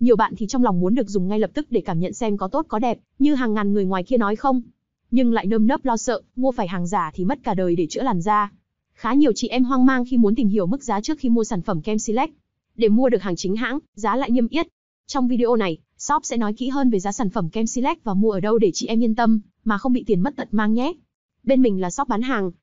Nhiều bạn thì trong lòng muốn được dùng ngay lập tức để cảm nhận xem có tốt có đẹp, như hàng ngàn người ngoài kia nói không. Nhưng lại nơm nớp lo sợ, mua phải hàng giả thì mất cả đời để chữa làn da. Khá nhiều chị em hoang mang khi muốn tìm hiểu mức giá trước khi mua sản phẩm kem Select. Để mua được hàng chính hãng, giá lại niêm yết. Trong video này, shop sẽ nói kỹ hơn về giá sản phẩm kem Select và mua ở đâu để chị em yên tâm, mà không bị tiền mất tật mang nhé. Bên mình là shop bán hàng,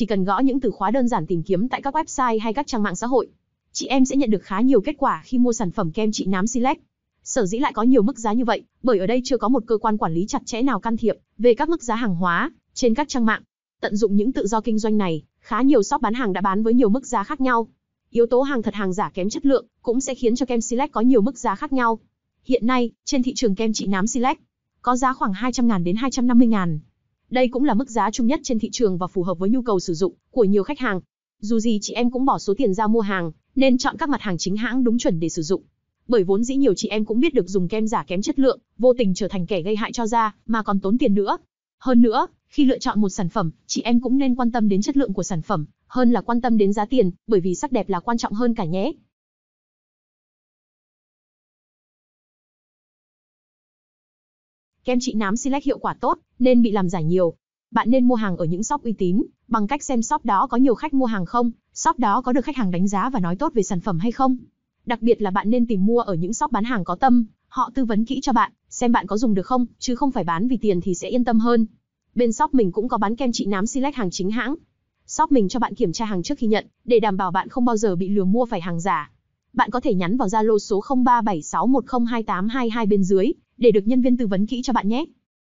Chỉ cần gõ những từ khóa đơn giản tìm kiếm tại các website hay các trang mạng xã hội, chị em sẽ nhận được khá nhiều kết quả khi mua sản phẩm kem trị nám Select. Sở dĩ lại có nhiều mức giá như vậy, bởi ở đây chưa có một cơ quan quản lý chặt chẽ nào can thiệp về các mức giá hàng hóa trên các trang mạng. Tận dụng những tự do kinh doanh này, khá nhiều shop bán hàng đã bán với nhiều mức giá khác nhau. Yếu tố hàng thật hàng giả kém chất lượng cũng sẽ khiến cho kem Select có nhiều mức giá khác nhau. Hiện nay, trên thị trường kem trị nám Select có giá khoảng 200.000 đến 250.000 đây cũng là mức giá chung nhất trên thị trường và phù hợp với nhu cầu sử dụng của nhiều khách hàng. Dù gì chị em cũng bỏ số tiền ra mua hàng, nên chọn các mặt hàng chính hãng đúng chuẩn để sử dụng. Bởi vốn dĩ nhiều chị em cũng biết được dùng kem giả kém chất lượng, vô tình trở thành kẻ gây hại cho da, mà còn tốn tiền nữa. Hơn nữa, khi lựa chọn một sản phẩm, chị em cũng nên quan tâm đến chất lượng của sản phẩm, hơn là quan tâm đến giá tiền, bởi vì sắc đẹp là quan trọng hơn cả nhé. kem trị nám Silex hiệu quả tốt, nên bị làm giả nhiều. Bạn nên mua hàng ở những shop uy tín, bằng cách xem shop đó có nhiều khách mua hàng không, shop đó có được khách hàng đánh giá và nói tốt về sản phẩm hay không. Đặc biệt là bạn nên tìm mua ở những shop bán hàng có tâm, họ tư vấn kỹ cho bạn, xem bạn có dùng được không, chứ không phải bán vì tiền thì sẽ yên tâm hơn. Bên shop mình cũng có bán kem trị nám Silex hàng chính hãng. Shop mình cho bạn kiểm tra hàng trước khi nhận, để đảm bảo bạn không bao giờ bị lừa mua phải hàng giả. Bạn có thể nhắn vào Zalo số 0376102822 bên dưới để được nhân viên tư vấn kỹ cho bạn nhé